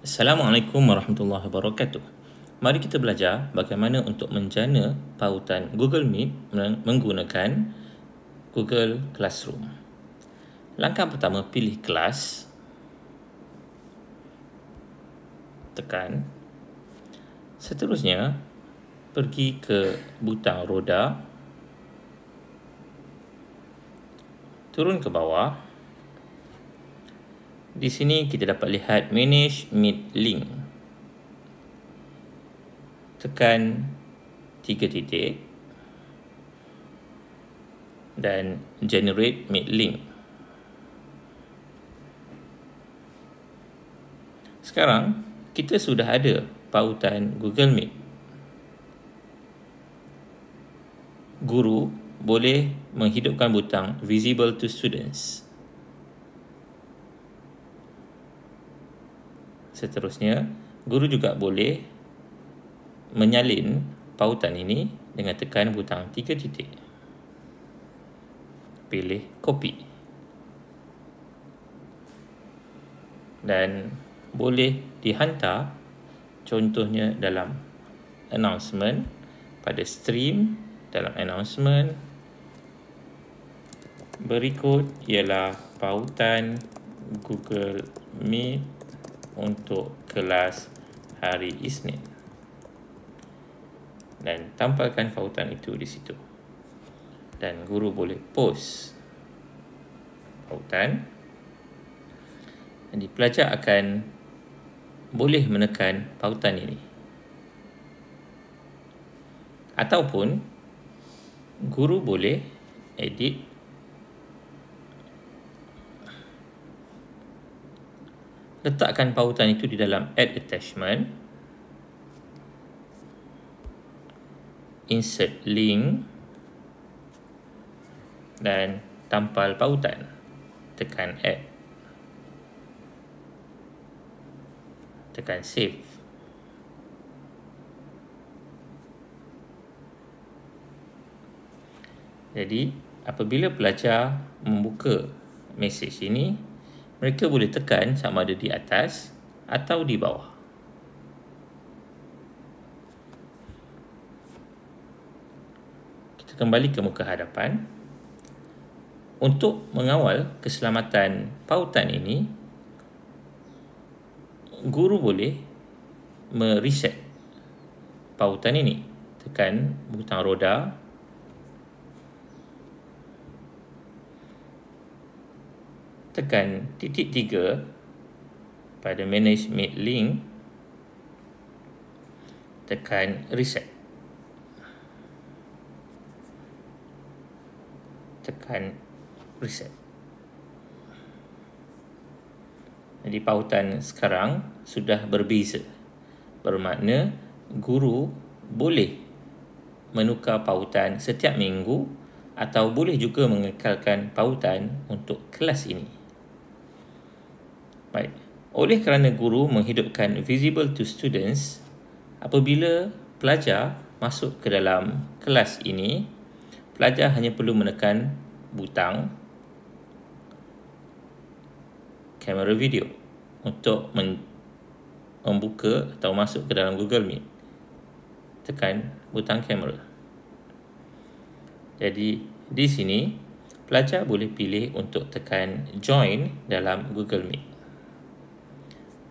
Assalamualaikum warahmatullahi wabarakatuh. Mari kita belajar bagaimana untuk menjana pautan Google Meet menggunakan Google Classroom. Langkah pertama, pilih kelas. Tekan. Seterusnya, pergi ke butang roda. Turun ke bawah. Di sini kita dapat lihat manage Mid link. Tekan tiga titik dan generate Mid link. Sekarang kita sudah ada pautan Google Meet. Guru boleh menghidupkan butang visible to students. seterusnya guru juga boleh menyalin pautan ini dengan tekan butang tiga titik pilih copy dan boleh dihantar contohnya dalam announcement pada stream dalam announcement berikut ialah pautan Google Meet untuk kelas hari Isnin. Dan tampalkan fautan itu di situ. Dan guru boleh post fautan. Jadi pelajar akan boleh menekan fautan ini. Ataupun guru boleh edit letakkan pautan itu di dalam add attachment insert link dan tampal pautan tekan add tekan save jadi apabila pelajar membuka mesej ini mereka boleh tekan sama ada di atas atau di bawah. Kita kembali ke muka hadapan. Untuk mengawal keselamatan pautan ini, guru boleh mereset pautan ini. Tekan butang roda tekan titik tiga pada manage mid link tekan reset tekan reset jadi pautan sekarang sudah berbeza bermakna guru boleh menukar pautan setiap minggu atau boleh juga mengekalkan pautan untuk kelas ini Baik. Oleh kerana guru menghidupkan visible to students, apabila pelajar masuk ke dalam kelas ini, pelajar hanya perlu menekan butang kamera video untuk membuka atau masuk ke dalam Google Meet. Tekan butang kamera. Jadi di sini pelajar boleh pilih untuk tekan join dalam Google Meet.